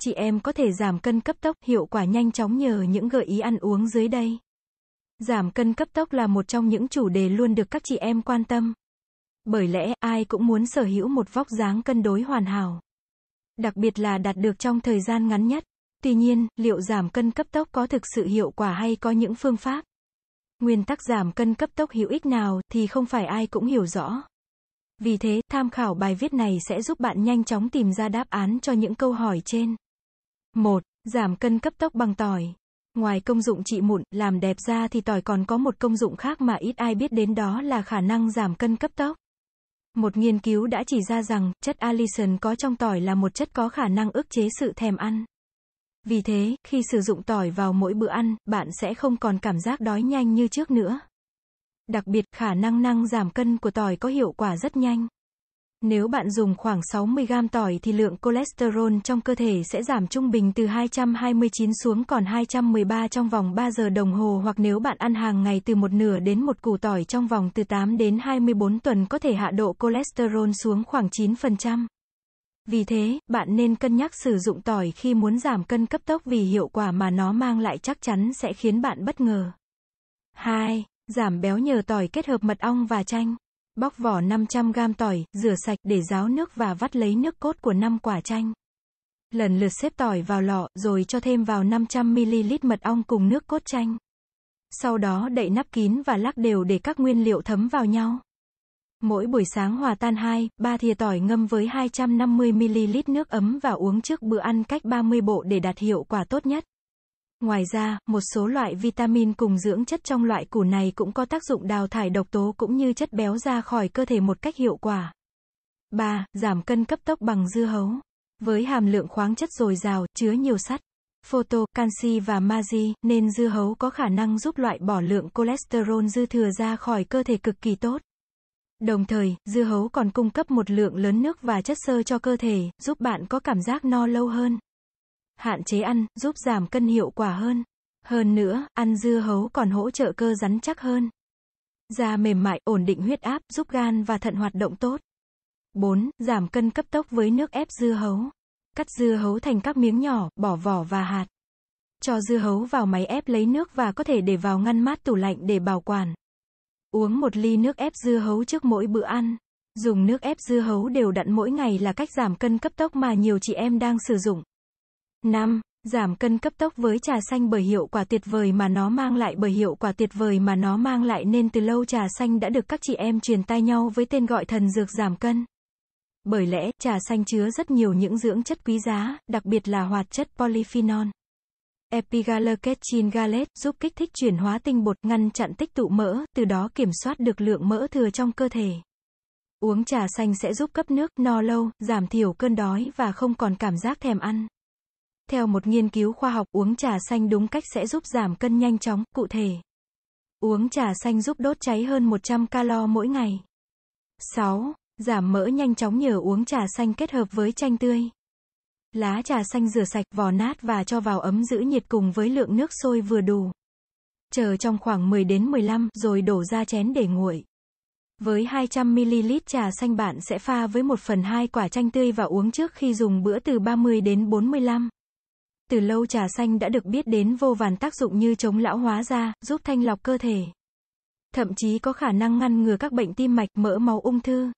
chị em có thể giảm cân cấp tốc hiệu quả nhanh chóng nhờ những gợi ý ăn uống dưới đây. Giảm cân cấp tốc là một trong những chủ đề luôn được các chị em quan tâm. Bởi lẽ, ai cũng muốn sở hữu một vóc dáng cân đối hoàn hảo. Đặc biệt là đạt được trong thời gian ngắn nhất. Tuy nhiên, liệu giảm cân cấp tốc có thực sự hiệu quả hay có những phương pháp? Nguyên tắc giảm cân cấp tốc hữu ích nào thì không phải ai cũng hiểu rõ. Vì thế, tham khảo bài viết này sẽ giúp bạn nhanh chóng tìm ra đáp án cho những câu hỏi trên. 1. Giảm cân cấp tốc bằng tỏi. Ngoài công dụng trị mụn, làm đẹp da thì tỏi còn có một công dụng khác mà ít ai biết đến đó là khả năng giảm cân cấp tốc. Một nghiên cứu đã chỉ ra rằng, chất allicin có trong tỏi là một chất có khả năng ức chế sự thèm ăn. Vì thế, khi sử dụng tỏi vào mỗi bữa ăn, bạn sẽ không còn cảm giác đói nhanh như trước nữa. Đặc biệt, khả năng năng giảm cân của tỏi có hiệu quả rất nhanh. Nếu bạn dùng khoảng 60 gram tỏi thì lượng cholesterol trong cơ thể sẽ giảm trung bình từ 229 xuống còn 213 trong vòng 3 giờ đồng hồ hoặc nếu bạn ăn hàng ngày từ một nửa đến một củ tỏi trong vòng từ 8 đến 24 tuần có thể hạ độ cholesterol xuống khoảng 9%. Vì thế, bạn nên cân nhắc sử dụng tỏi khi muốn giảm cân cấp tốc vì hiệu quả mà nó mang lại chắc chắn sẽ khiến bạn bất ngờ. 2. Giảm béo nhờ tỏi kết hợp mật ong và chanh. Bóc vỏ 500 g tỏi, rửa sạch, để ráo nước và vắt lấy nước cốt của 5 quả chanh. Lần lượt xếp tỏi vào lọ, rồi cho thêm vào 500ml mật ong cùng nước cốt chanh. Sau đó đậy nắp kín và lắc đều để các nguyên liệu thấm vào nhau. Mỗi buổi sáng hòa tan 2, 3 thìa tỏi ngâm với 250ml nước ấm và uống trước bữa ăn cách 30 bộ để đạt hiệu quả tốt nhất. Ngoài ra, một số loại vitamin cùng dưỡng chất trong loại củ này cũng có tác dụng đào thải độc tố cũng như chất béo ra khỏi cơ thể một cách hiệu quả. 3. Giảm cân cấp tốc bằng dưa hấu. Với hàm lượng khoáng chất dồi dào, chứa nhiều sắt, photo, canxi và magie, nên dưa hấu có khả năng giúp loại bỏ lượng cholesterol dư thừa ra khỏi cơ thể cực kỳ tốt. Đồng thời, dưa hấu còn cung cấp một lượng lớn nước và chất xơ cho cơ thể, giúp bạn có cảm giác no lâu hơn hạn chế ăn, giúp giảm cân hiệu quả hơn. Hơn nữa, ăn dưa hấu còn hỗ trợ cơ rắn chắc hơn. Da mềm mại, ổn định huyết áp, giúp gan và thận hoạt động tốt. 4. Giảm cân cấp tốc với nước ép dưa hấu. Cắt dưa hấu thành các miếng nhỏ, bỏ vỏ và hạt. Cho dưa hấu vào máy ép lấy nước và có thể để vào ngăn mát tủ lạnh để bảo quản. Uống một ly nước ép dưa hấu trước mỗi bữa ăn. Dùng nước ép dưa hấu đều đặn mỗi ngày là cách giảm cân cấp tốc mà nhiều chị em đang sử dụng. 5. Giảm cân cấp tốc với trà xanh bởi hiệu quả tuyệt vời mà nó mang lại bởi hiệu quả tuyệt vời mà nó mang lại nên từ lâu trà xanh đã được các chị em truyền tai nhau với tên gọi thần dược giảm cân. Bởi lẽ, trà xanh chứa rất nhiều những dưỡng chất quý giá, đặc biệt là hoạt chất polyphenol. epigallocatechin galet giúp kích thích chuyển hóa tinh bột, ngăn chặn tích tụ mỡ, từ đó kiểm soát được lượng mỡ thừa trong cơ thể. Uống trà xanh sẽ giúp cấp nước, no lâu, giảm thiểu cơn đói và không còn cảm giác thèm ăn. Theo một nghiên cứu khoa học, uống trà xanh đúng cách sẽ giúp giảm cân nhanh chóng, cụ thể. Uống trà xanh giúp đốt cháy hơn 100 calo mỗi ngày. 6. Giảm mỡ nhanh chóng nhờ uống trà xanh kết hợp với chanh tươi. Lá trà xanh rửa sạch vò nát và cho vào ấm giữ nhiệt cùng với lượng nước sôi vừa đủ. Chờ trong khoảng 10 đến 15 rồi đổ ra chén để nguội. Với 200ml trà xanh bạn sẽ pha với 1 phần 2 quả chanh tươi và uống trước khi dùng bữa từ 30 đến 45. Từ lâu trà xanh đã được biết đến vô vàn tác dụng như chống lão hóa da, giúp thanh lọc cơ thể. Thậm chí có khả năng ngăn ngừa các bệnh tim mạch, mỡ máu ung thư.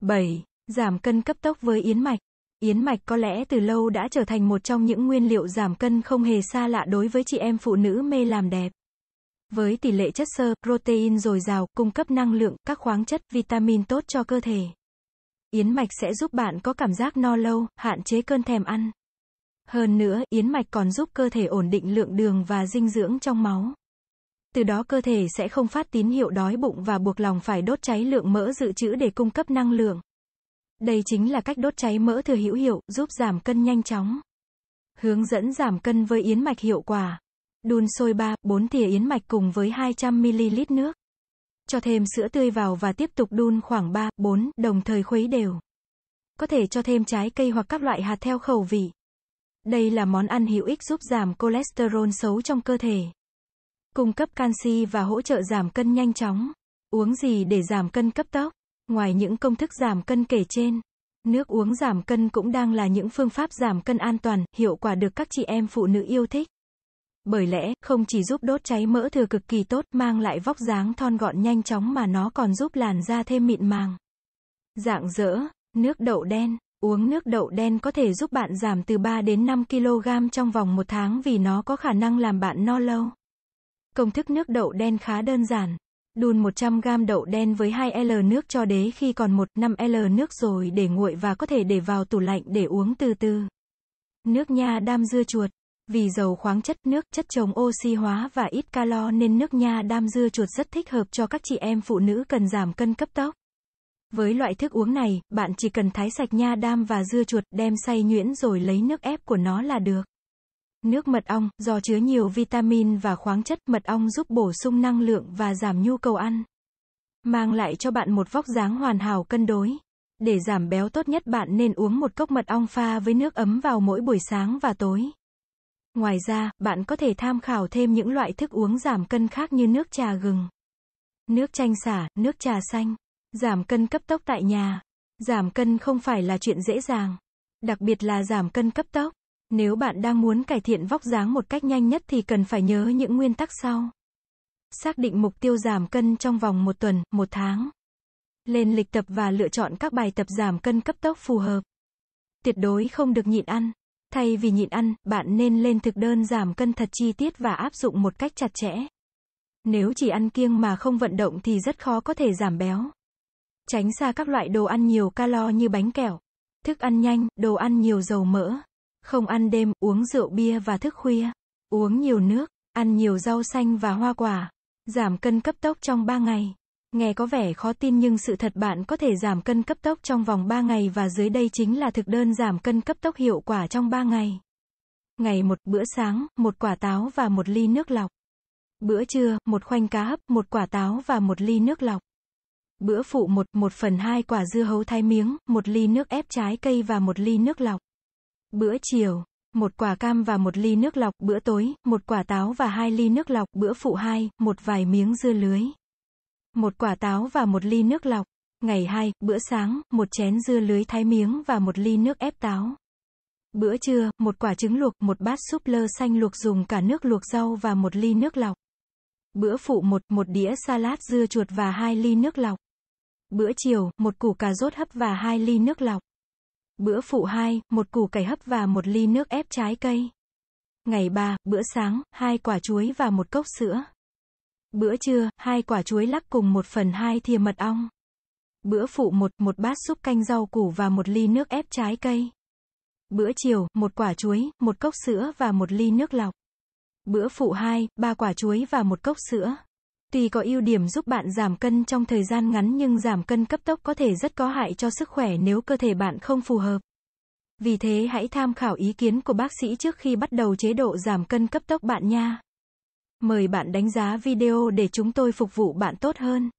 7. Giảm cân cấp tốc với yến mạch. Yến mạch có lẽ từ lâu đã trở thành một trong những nguyên liệu giảm cân không hề xa lạ đối với chị em phụ nữ mê làm đẹp. Với tỷ lệ chất xơ, protein dồi dào, cung cấp năng lượng, các khoáng chất, vitamin tốt cho cơ thể. Yến mạch sẽ giúp bạn có cảm giác no lâu, hạn chế cơn thèm ăn. Hơn nữa, yến mạch còn giúp cơ thể ổn định lượng đường và dinh dưỡng trong máu. Từ đó cơ thể sẽ không phát tín hiệu đói bụng và buộc lòng phải đốt cháy lượng mỡ dự trữ để cung cấp năng lượng. Đây chính là cách đốt cháy mỡ thừa hữu hiệu, giúp giảm cân nhanh chóng. Hướng dẫn giảm cân với yến mạch hiệu quả. Đun sôi 3, 4 thìa yến mạch cùng với 200ml nước. Cho thêm sữa tươi vào và tiếp tục đun khoảng 3, 4, đồng thời khuấy đều. Có thể cho thêm trái cây hoặc các loại hạt theo khẩu vị. Đây là món ăn hữu ích giúp giảm cholesterol xấu trong cơ thể. Cung cấp canxi và hỗ trợ giảm cân nhanh chóng. Uống gì để giảm cân cấp tốc? Ngoài những công thức giảm cân kể trên, nước uống giảm cân cũng đang là những phương pháp giảm cân an toàn, hiệu quả được các chị em phụ nữ yêu thích. Bởi lẽ, không chỉ giúp đốt cháy mỡ thừa cực kỳ tốt, mang lại vóc dáng thon gọn nhanh chóng mà nó còn giúp làn da thêm mịn màng. Dạng dỡ, nước đậu đen, Uống nước đậu đen có thể giúp bạn giảm từ 3 đến 5 kg trong vòng một tháng vì nó có khả năng làm bạn no lâu. Công thức nước đậu đen khá đơn giản. Đun 100 g đậu đen với 2L nước cho đến khi còn 1 5 l nước rồi để nguội và có thể để vào tủ lạnh để uống từ từ. Nước nha đam dưa chuột. Vì giàu khoáng chất nước, chất chống oxy hóa và ít calo nên nước nha đam dưa chuột rất thích hợp cho các chị em phụ nữ cần giảm cân cấp tốc. Với loại thức uống này, bạn chỉ cần thái sạch nha đam và dưa chuột, đem xay nhuyễn rồi lấy nước ép của nó là được. Nước mật ong, do chứa nhiều vitamin và khoáng chất, mật ong giúp bổ sung năng lượng và giảm nhu cầu ăn. Mang lại cho bạn một vóc dáng hoàn hảo cân đối. Để giảm béo tốt nhất bạn nên uống một cốc mật ong pha với nước ấm vào mỗi buổi sáng và tối. Ngoài ra, bạn có thể tham khảo thêm những loại thức uống giảm cân khác như nước trà gừng, nước chanh xả, nước trà xanh. Giảm cân cấp tốc tại nhà. Giảm cân không phải là chuyện dễ dàng. Đặc biệt là giảm cân cấp tốc. Nếu bạn đang muốn cải thiện vóc dáng một cách nhanh nhất thì cần phải nhớ những nguyên tắc sau. Xác định mục tiêu giảm cân trong vòng một tuần, một tháng. Lên lịch tập và lựa chọn các bài tập giảm cân cấp tốc phù hợp. Tuyệt đối không được nhịn ăn. Thay vì nhịn ăn, bạn nên lên thực đơn giảm cân thật chi tiết và áp dụng một cách chặt chẽ. Nếu chỉ ăn kiêng mà không vận động thì rất khó có thể giảm béo. Tránh xa các loại đồ ăn nhiều calo như bánh kẹo, thức ăn nhanh, đồ ăn nhiều dầu mỡ. Không ăn đêm, uống rượu bia và thức khuya. Uống nhiều nước, ăn nhiều rau xanh và hoa quả. Giảm cân cấp tốc trong 3 ngày. Nghe có vẻ khó tin nhưng sự thật bạn có thể giảm cân cấp tốc trong vòng 3 ngày và dưới đây chính là thực đơn giảm cân cấp tốc hiệu quả trong 3 ngày. Ngày một bữa sáng, một quả táo và một ly nước lọc. Bữa trưa, một khoanh cá hấp, một quả táo và một ly nước lọc. Bữa phụ một một phần hai quả dưa hấu thái miếng, một ly nước ép trái cây và một ly nước lọc. Bữa chiều, một quả cam và một ly nước lọc. Bữa tối, một quả táo và hai ly nước lọc. Bữa phụ hai một vài miếng dưa lưới. Một quả táo và một ly nước lọc. Ngày hai bữa sáng, một chén dưa lưới thái miếng và một ly nước ép táo. Bữa trưa, một quả trứng luộc, một bát súp lơ xanh luộc dùng cả nước luộc rau và một ly nước lọc. Bữa phụ một, một đĩa salad dưa chuột và hai ly nước lọc. Bữa chiều, một củ cà rốt hấp và hai ly nước lọc. Bữa phụ hai một củ cải hấp và một ly nước ép trái cây. Ngày ba bữa sáng, hai quả chuối và một cốc sữa. Bữa trưa, hai quả chuối lắc cùng một phần hai thìa mật ong. Bữa phụ một, một bát súp canh rau củ và một ly nước ép trái cây. Bữa chiều, một quả chuối, một cốc sữa và một ly nước lọc. Bữa phụ hai ba quả chuối và một cốc sữa. Tuy có ưu điểm giúp bạn giảm cân trong thời gian ngắn nhưng giảm cân cấp tốc có thể rất có hại cho sức khỏe nếu cơ thể bạn không phù hợp. Vì thế hãy tham khảo ý kiến của bác sĩ trước khi bắt đầu chế độ giảm cân cấp tốc bạn nha. Mời bạn đánh giá video để chúng tôi phục vụ bạn tốt hơn.